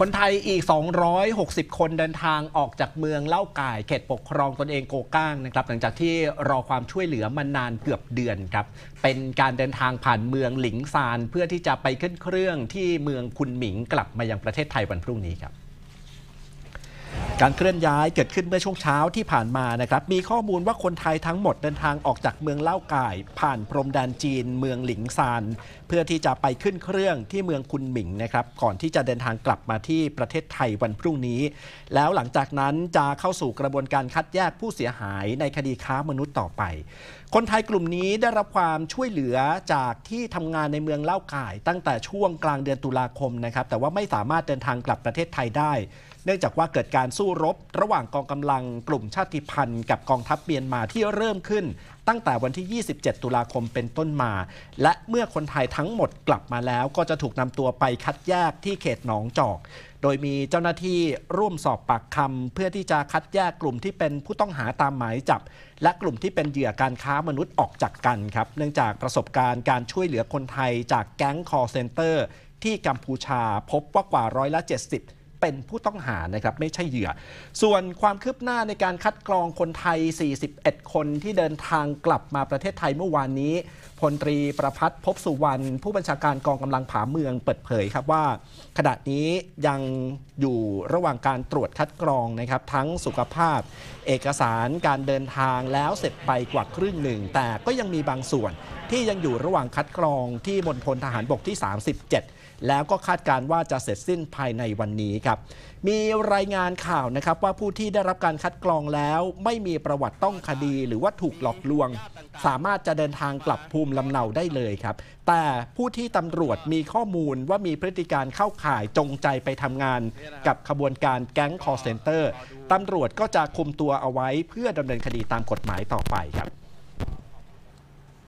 คนไทยอีก 260 คนเดินทางออกจากเมืองเล่าก่ายเขตปกครองตนเองโกก้างนะครับ หลังจากที่รอความช่วยเหลือมานานเกือบเดือนครับ เป็นการเดินทางผ่านเมืองหลิงซานเพื่อที่จะไปขึ้นเครื่องที่เมืองคุนหมิงกลับมายังประเทศไทยวันพรุ่งนี้ครับการเคลื่อนย้ายเกิดขึ้นเมื่อช่วงเช้าที่ผ่านมานะครับ มีข้อมูลว่าคนไทยทั้งหมดเดินทางออกจากเมืองเล่าก่ายผ่านพรมแดนจีน เมืองหลิงซานเพื่อที่จะไปขึ้นเครื่องที่เมืองคุนหมิงนะครับก่อนที่จะเดินทางกลับมาที่ประเทศไทยวันพรุ่งนี้ แล้วหลังจากนั้นจะเข้าสู่กระบวนการคัดแยกผู้เสียหายในคดีค้ามนุษย์ต่อไป คนไทยกลุ่มนี้ได้รับความช่วยเหลือจากที่ทำงานในเมืองเล่าก่ายตั้งแต่ช่วงกลางเดือนตุลาคมนะครับแต่ว่าไม่สามารถเดินทางกลับประเทศไทยได้ เนื่องจากว่าเกิดการสูู้้รบระหว่างกองกำลังกลุ่มชาติพันธุ์ กับกองทัพเปียนมาที่เริ่มขึ้น ตั้งแต่วันที่ 27 ตุลาคมเป็นต้นมา และเมื่อคนไทยทั้งหมดกลับมาแล้ว ก็จะถูกนำตัวไปคัดแยกที่เขตหนองจอก โดยมีเจ้าหน้าที่ร่วมสอบปากคำเพื่อที่จะคัดแยกกลุ่มที่เป็นผู้ต้องหาตามหมายจับ และกลุ่มที่เป็นเหยื่อการค้ามนุษย์ออกจากกันครับเนื่องจากประสบการณ์การช่วยเหลือคนไทยจากแก๊งคอร์เซนเตอร์ที่กัมพูชาพบว่ากว่าร้อยละ70เป็นผู้ต้องหานะครับไม่ใช่เหยื่อส่วนความคืบหน้าในการคัดกรองคนไทย 41 คนที่เดินทางกลับมาประเทศไทยเมื่อวานนี้ พลตรีประพัฒน์พบสุวรรณผู้บัญชาการกองกำลังผาเมืองเปิดเผยครับว่า ขณะนี้ยังอยู่ระหว่างการตรวจคัดกรองนะครับ ทั้งสุขภาพเอกสารการเดินทางแล้วเสร็จไปกว่าครึ่งหนึ่งแต่ก็ยังมีบางส่วนที่ยังอยู่ระหว่างคัดกรองที่มณฑลทหารบกที่ 37 แล้วก็คาดการว่าจะเสร็จสิ้นภายในวันนี้ครับ มีรายงานข่าวนะครับว่าผู้ที่ได้รับการคัดกรองแล้ว ไม่มีประวัติต้องคดีหรือว่าถูกหลอกลวง สามารถจะเดินทางกลับภูมิลำเนาได้เลยครับ แต่ผู้ที่ตำรวจมีข้อมูลว่ามีพฤติการเข้าข่ายจงใจไปทำงานกับขบวนการแก๊งคอร์เซนเตอร์ตำรวจก็จะคุมตัวเอาไว้เพื่อดำเนินคดีตามกฎหมายต่อไปครับ